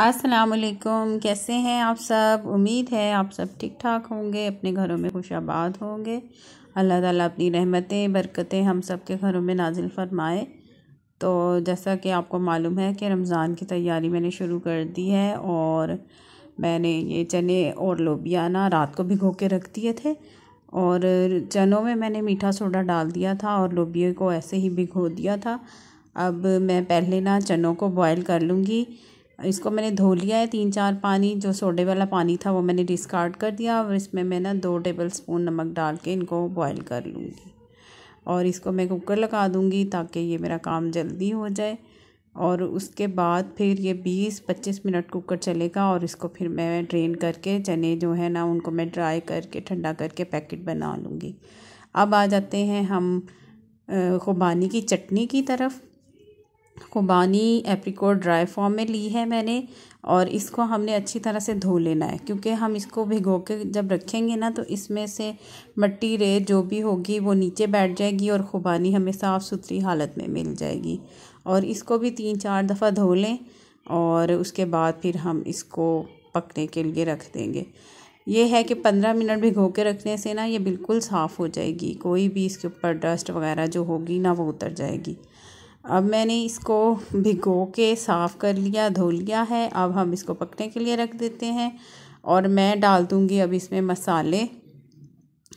असलकुम कैसे हैं आप सब उम्मीद है आप सब ठीक ठाक होंगे अपने घरों में खुशाबाद होंगे अल्लाह ताला अपनी रहमतें बरकतें हम सब के घरों में नाजिल फरमाए तो जैसा कि आपको मालूम है कि रमज़ान की तैयारी मैंने शुरू कर दी है और मैंने ये चने और लोबिया ना रात को भिगो के रख दिए थे और चनों में मैंने मीठा सोडा डाल दिया था और लोबिया को ऐसे ही भिगो दिया था अब मैं पहले ना चनों को बॉयल कर लूँगी इसको मैंने धो लिया है तीन चार पानी जो सोडे वाला पानी था वो मैंने डिस्कार्ड कर दिया और इसमें मैं ना दो टेबल स्पून नमक डाल के इनको बॉईल कर लूँगी और इसको मैं कुकर लगा दूँगी ताकि ये मेरा काम जल्दी हो जाए और उसके बाद फिर ये बीस पच्चीस मिनट कुकर चलेगा और इसको फिर मैं ड्रेन करके चने जो है ना उनको मैं ड्राई करके ठंडा करके पैकेट बना लूँगी अब आ जाते हैं हम खुबानी की चटनी की तरफ खुबानी एप्रिकोट ड्राई फॉर्म में ली है मैंने और इसको हमने अच्छी तरह से धो लेना है क्योंकि हम इसको भिगो के जब रखेंगे ना तो इसमें से मट्टी रेत जो भी होगी वो नीचे बैठ जाएगी और खुबानी हमें साफ़ सुथरी हालत में मिल जाएगी और इसको भी तीन चार दफ़ा धो लें और उसके बाद फिर हम इसको पकने के लिए रख देंगे ये है कि पंद्रह मिनट भिगो के रखने से ना ये बिल्कुल साफ़ हो जाएगी कोई भी इसके ऊपर डस्ट वगैरह जो होगी ना वो उतर जाएगी अब मैंने इसको भिगो के साफ़ कर लिया धो लिया है अब हम इसको पकने के लिए रख देते हैं और मैं डाल दूँगी अब इसमें मसाले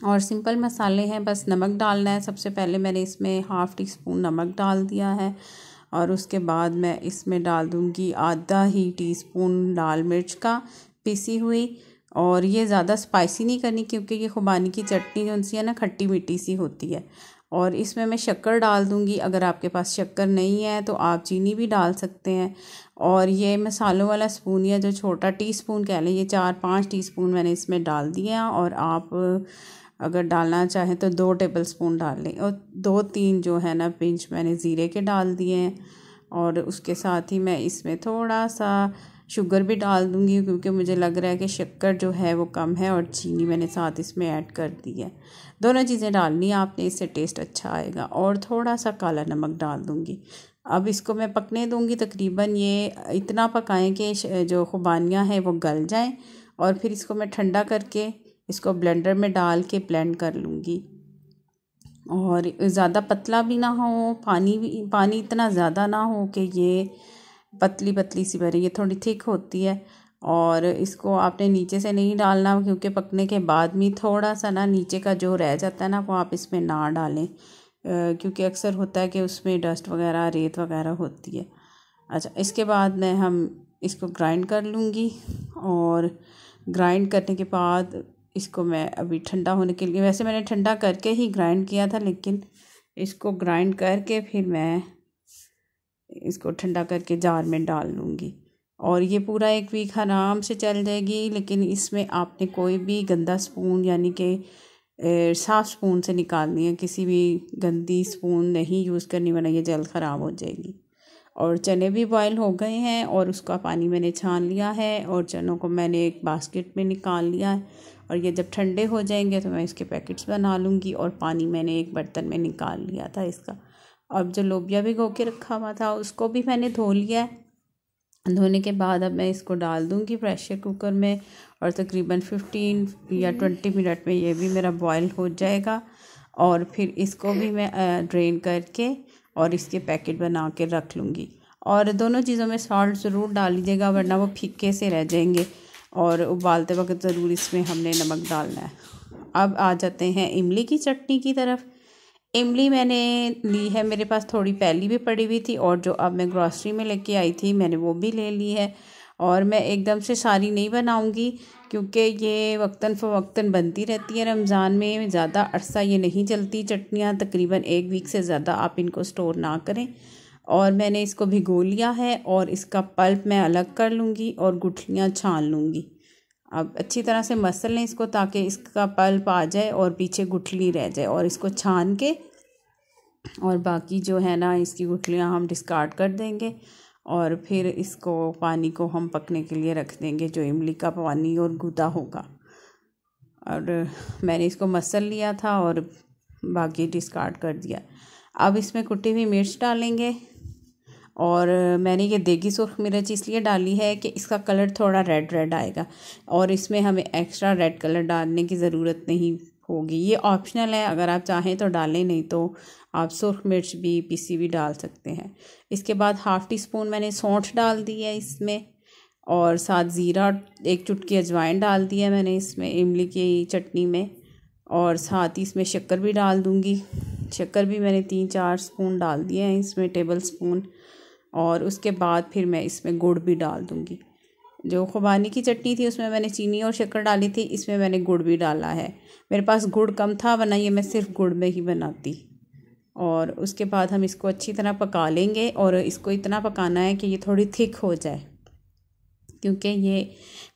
और सिंपल मसाले हैं बस नमक डालना है सबसे पहले मैंने इसमें हाफ़ टी स्पून नमक डाल दिया है और उसके बाद मैं इसमें डाल दूँगी आधा ही टी स्पून लाल मिर्च का पीसी हुई और ये ज़्यादा स्पाइसी नहीं करनी क्योंकि ये खुबानी की चटनी जो सी है ना खट्टी मीठी सी होती है और इसमें मैं शक्कर डाल दूँगी अगर आपके पास शक्कर नहीं है तो आप चीनी भी डाल सकते हैं और ये मसालों वाला स्पून या जो छोटा टीस्पून कह लें ये चार पाँच टीस्पून मैंने इसमें डाल दिया और आप अगर डालना चाहें तो दो टेबल स्पून डाल लें और दो तीन जो है ना पिंच मैंने ज़ीरे के डाल दिए हैं और उसके साथ ही मैं इसमें थोड़ा सा शुगर भी डाल दूँगी क्योंकि मुझे लग रहा है कि शक्कर जो है वो कम है और चीनी मैंने साथ इसमें ऐड कर दी है दोनों चीज़ें डालनी आपने इससे टेस्ट अच्छा आएगा और थोड़ा सा काला नमक डाल दूँगी अब इसको मैं पकने दूँगी तकरीबन ये इतना पकाएं कि जो खुबानियाँ हैं वो गल जाएँ और फिर इसको मैं ठंडा करके इसको ब्लेंडर में डाल के ब्लेंड कर लूँगी और ज़्यादा पतला भी ना हो पानी भी पानी इतना ज़्यादा ना हो कि ये पतली पतली सी बनी ये थोड़ी थिक होती है और इसको आपने नीचे से नहीं डालना क्योंकि पकने के बाद में थोड़ा सा ना नीचे का जो रह जाता है ना वो आप इसमें ना डालें क्योंकि अक्सर होता है कि उसमें डस्ट वगैरह रेत वगैरह होती है अच्छा इसके बाद मैं हम इसको ग्राइंड कर लूँगी और ग्राइंड करने के बाद इसको मैं अभी ठंडा होने के लिए वैसे मैंने ठंडा करके ही ग्राइंड किया था लेकिन इसको ग्राइंड करके फिर मैं इसको ठंडा करके जार में डाल लूँगी और ये पूरा एक वीक आराम से चल जाएगी लेकिन इसमें आपने कोई भी गंदा स्पून यानी कि साफ़ स्पून से निकालनी है किसी भी गंदी स्पून नहीं यूज़ करनी वरना ये जल्द ख़राब हो जाएगी और चने भी बॉयल हो गए हैं और उसका पानी मैंने छान लिया है और चनों को मैंने एक बास्केट में निकाल लिया है और ये जब ठंडे हो जाएंगे तो मैं इसके पैकेट्स बना लूँगी और पानी मैंने एक बर्तन में निकाल लिया था इसका और जो लोबिया भिगो के रखा हुआ था उसको भी मैंने धो लिया है धोने के बाद अब मैं इसको डाल दूँगी प्रेशर कुकर में और तकरीबन फिफ्टीन या ट्वेंटी मिनट में ये भी मेरा बॉयल हो जाएगा और फिर इसको भी मैं ड्रेन करके और इसके पैकेट बना के रख लूँगी और दोनों चीज़ों में सॉल्ट ज़रूर डाल लीजिएगा वरना वो फीके से रह जाएंगे और उबालते वक्त ज़रूर इसमें हमने नमक डालना है अब आ जाते हैं इमली की चटनी की तरफ इमली मैंने ली है मेरे पास थोड़ी पहली भी पड़ी हुई थी और जो अब मैं ग्रॉसरी में लेके आई थी मैंने वो भी ले ली है और मैं एकदम से सारी नहीं बनाऊंगी क्योंकि ये वक्ता फ़वक्ता बनती रहती है रमज़ान में ज़्यादा अरसा ये नहीं चलती चटनियाँ तकरीबन एक वीक से ज़्यादा आप इनको स्टोर ना करें और मैंने इसको भिगो लिया है और इसका पल्प मैं अलग कर लूँगी और गुठलियाँ छान लूँगी अब अच्छी तरह से मसल लें इसको ताकि इसका पल्प आ जाए और पीछे गुठली रह जाए और इसको छान के और बाकी जो है ना इसकी गुठलियाँ हम डिस्कार्ड कर देंगे और फिर इसको पानी को हम पकने के लिए रख देंगे जो इमली का पानी और गुदा होगा और मैंने इसको मसल लिया था और बाकी डिस्कार्ड कर दिया अब इसमें कुटी हुई मिर्च डालेंगे और मैंने ये देगी सुर्ख मिर्च इसलिए डाली है कि इसका कलर थोड़ा रेड रेड आएगा और इसमें हमें एक्स्ट्रा रेड कलर डालने की ज़रूरत नहीं होगी ये ऑप्शनल है अगर आप चाहें तो डालें नहीं तो आप सुरख मिर्च भी पीसी भी डाल सकते हैं इसके बाद हाफ़ टी स्पून मैंने सौंठ डाल दी है इसमें और साथ ज़ीरा एक चुटकी अजवाइन डाल दी है मैंने इसमें इमली की चटनी में और साथ ही इसमें शक्कर भी डाल दूँगी शक्कर भी मैंने तीन चार स्पून डाल दिए हैं इसमें टेबल स्पून और उसके बाद फिर मैं इसमें गुड़ भी डाल दूँगी जो खुबानी की चटनी थी उसमें मैंने चीनी और शक्कर डाली थी इसमें मैंने गुड़ भी डाला है मेरे पास गुड़ कम था ये मैं सिर्फ गुड़ में ही बनाती और उसके बाद हम इसको अच्छी तरह पका लेंगे और इसको इतना पकाना है कि ये थोड़ी थिक हो जाए क्योंकि ये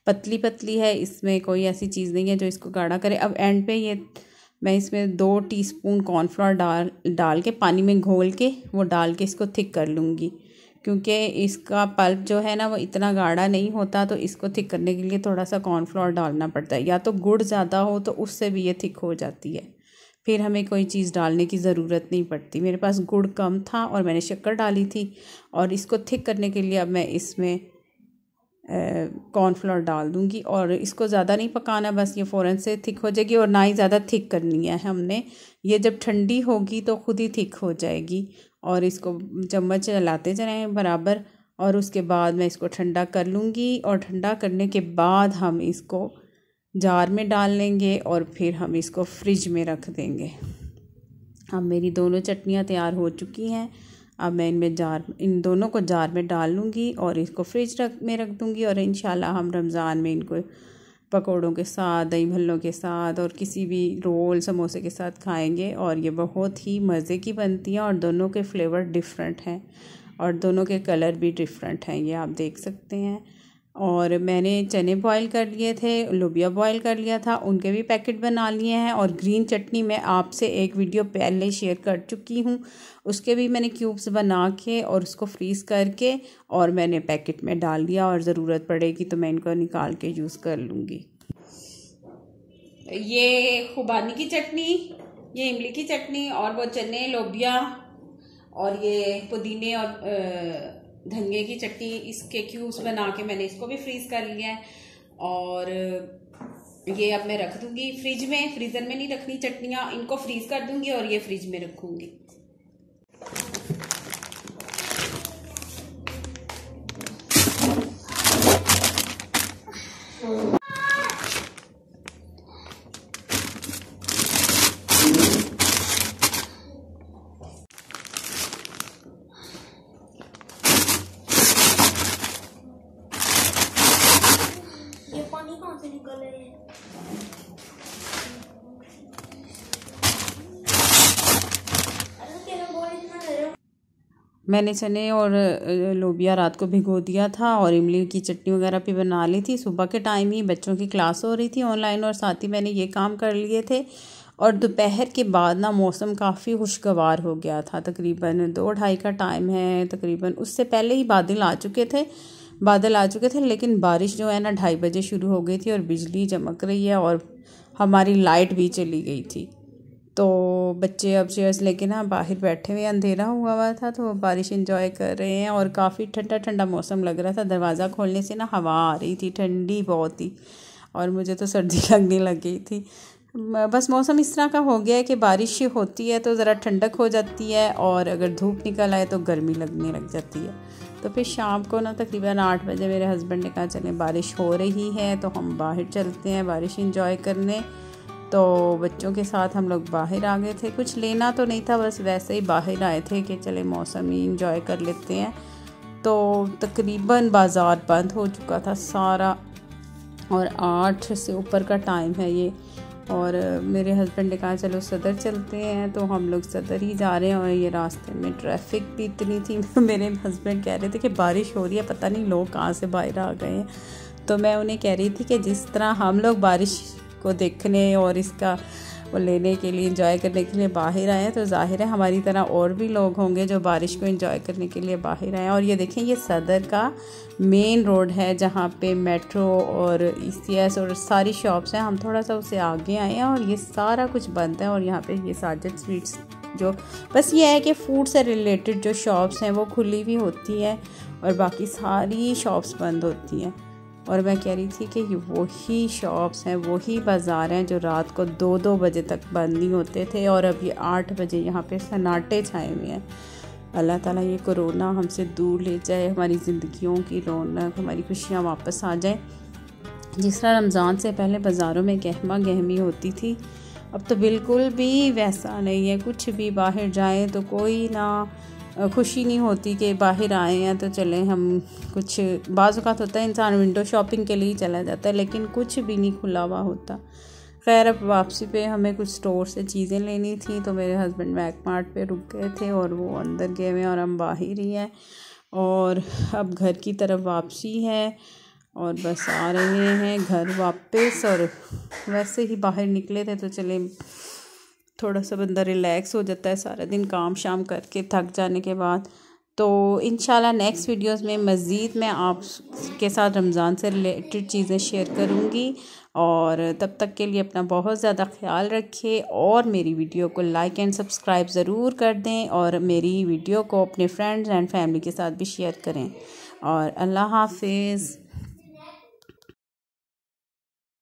पतली पतली है इसमें कोई ऐसी चीज़ नहीं है जो इसको गाढ़ा करे अब एंड पे ये मैं इसमें दो टीस्पून कॉर्नफ्लावर डाल डाल के पानी में घोल के वो डाल के इसको थिक कर लूँगी क्योंकि इसका पल्प जो है ना वो इतना गाढ़ा नहीं होता तो इसको थिक करने के लिए थोड़ा सा कॉर्नफ्लोर डालना पड़ता है या तो गुड़ ज़्यादा हो तो उससे भी ये थिक हो जाती है फिर हमें कोई चीज़ डालने की ज़रूरत नहीं पड़ती मेरे पास गुड़ कम था और मैंने शक्कर डाली थी और इसको थिक करने के लिए अब मैं इसमें कॉर्नफ्लोर डाल दूँगी और इसको ज़्यादा नहीं पकाना बस ये फ़ौरन से थिक हो जाएगी और ना ही ज़्यादा थिक करनी है हमने ये जब ठंडी होगी तो खुद ही थिक हो जाएगी और इसको चम्मच चलाते जाएँ बराबर और उसके बाद मैं इसको ठंडा कर लूँगी और ठंडा करने के बाद हम इसको जार में डाल लेंगे और फिर हम इसको फ्रिज में रख देंगे अब मेरी दोनों चटनियाँ तैयार हो चुकी हैं अब मैं इनमें जार इन दोनों को जार में डाल लूँगी और इसको फ्रिज रख में रख दूँगी और इन हम रमज़ान में इनको पकौड़ों के साथ दही भल्लों के साथ और किसी भी रोल समोसे के साथ खाएंगे और ये बहुत ही मज़े की बनती हैं और दोनों के फ्लेवर डिफरेंट हैं और दोनों के कलर भी डिफरेंट हैं ये आप देख सकते हैं और मैंने चने बॉईल कर लिए थे लोबिया बॉईल कर लिया था उनके भी पैकेट बना लिए हैं और ग्रीन चटनी मैं आपसे एक वीडियो पहले शेयर कर चुकी हूँ उसके भी मैंने क्यूब्स बना के और उसको फ्रीज़ करके और मैंने पैकेट में डाल दिया और ज़रूरत पड़ेगी तो मैं इनको निकाल के यूज़ कर लूँगी ये खुबानी की चटनी ये इमली की चटनी और वो चने लोबिया और ये पुदीने और धनिए की चटनी इसके क्यूब्स बना के मैंने इसको भी फ्रीज़ कर लिया है और ये अब मैं रख दूंगी फ्रिज में फ्रीज़र में नहीं रखनी चटनियाँ इनको फ्रीज़ कर दूंगी और ये फ्रिज में रखूंगी मैंने चने और लोबिया रात को भिगो दिया था और इमली की चटनी वगैरह भी बना ली थी सुबह के टाइम ही बच्चों की क्लास हो रही थी ऑनलाइन और साथ ही मैंने ये काम कर लिए थे और दोपहर के बाद ना मौसम काफ़ी खुशगवार हो गया था तकरीबन दो ढाई का टाइम है तकरीबन उससे पहले ही बादल आ चुके थे बादल आ चुके थे लेकिन बारिश जो है ना ढाई बजे शुरू हो गई थी और बिजली चमक रही है और हमारी लाइट भी चली गई थी तो बच्चे अब चेयर्स लेके ना बाहर बैठे हुए अंधेरा हुआ हुआ था तो बारिश इंजॉय कर रहे हैं और काफ़ी ठंडा ठंडा मौसम लग रहा था दरवाज़ा खोलने से ना हवा आ रही थी ठंडी बहुत ही और मुझे तो सर्दी लगने लग गई थी बस मौसम इस तरह का हो गया है कि बारिश होती है तो ज़रा ठंडक हो जाती है और अगर धूप निकल आए तो गर्मी लगने लग जाती है तो फिर शाम को ना तकरीबन आठ बजे मेरे हस्बैंड ने कहा चलें बारिश हो रही है तो हम बाहर चलते हैं बारिश इंजॉय करने तो बच्चों के साथ हम लोग बाहर आ गए थे कुछ लेना तो नहीं था बस वैसे ही बाहर आए थे कि चले मौसम ही इंजॉय कर लेते हैं तो तकरीबन बाज़ार बंद हो चुका था सारा और आठ से ऊपर का टाइम है ये और मेरे हस्बैंड ने कहा चलो सदर चलते हैं तो हम लोग सदर ही जा रहे हैं और ये रास्ते में ट्रैफिक भी इतनी थी मेरे हस्बैंड कह रहे थे कि बारिश हो रही है पता नहीं लोग कहाँ से बाहर आ गए हैं तो मैं उन्हें कह रही थी कि जिस तरह हम लोग बारिश इसको देखने और इसका वो लेने के लिए इंजॉय करने के लिए बाहर आए हैं तो ज़ाहिर है हमारी तरह और भी लोग होंगे जो बारिश को इंजॉय करने के लिए बाहर आए हैं और ये देखें ये सदर का मेन रोड है जहाँ पे मेट्रो और ई e और सारी शॉप्स हैं हम थोड़ा सा उसे आगे आए हैं और ये सारा कुछ बंद है और यहाँ पे ये साजद स्वीट्स जो बस ये है कि फूड से रिलेटेड जो शॉप्स हैं वो खुली हुई होती हैं और बाकी सारी शॉप्स बंद होती हैं और मैं कह रही थी कि ये वही शॉप्स हैं वही बाज़ार हैं जो रात को दो दो बजे तक बंद नहीं होते थे और अब ये आठ बजे यहाँ पे सन्नाटे छाए हुए हैं अल्लाह ताला ये कोरोना हमसे दूर ले जाए हमारी ज़िंदगियों की रौनक हमारी खुशियाँ वापस आ जाए जिस तरह रमज़ान से पहले बाज़ारों में गहमा गहमी होती थी अब तो बिल्कुल भी वैसा नहीं है कुछ भी बाहर जाए तो कोई ना खुशी नहीं होती कि बाहर आए हैं तो चले हम कुछ बाज़ात होता है इंसान विंडो शॉपिंग के लिए ही चला जाता है लेकिन कुछ भी नहीं खुला हुआ होता खैर अब वापसी पे हमें कुछ स्टोर से चीज़ें लेनी थी तो मेरे हस्बैंड मैक मार्ट पर रुक गए थे और वो अंदर गए हुए और हम बाहर ही हैं और अब घर की तरफ वापसी है और बस आ रहे हैं घर वापस और वैसे ही बाहर निकले थे तो चले थोड़ा सा बंदा रिलैक्स हो जाता है सारा दिन काम शाम करके थक जाने के बाद तो इन नेक्स्ट वीडियोस में मज़ीद मैं आप के साथ रमज़ान से रिलेटेड चीज़ें शेयर करूँगी और तब तक के लिए अपना बहुत ज़्यादा ख्याल रखिए और मेरी वीडियो को लाइक एंड सब्सक्राइब ज़रूर कर दें और मेरी वीडियो को अपने फ्रेंड्स एंड फैमिली के साथ भी शेयर करें और अल्लाह हाफिज़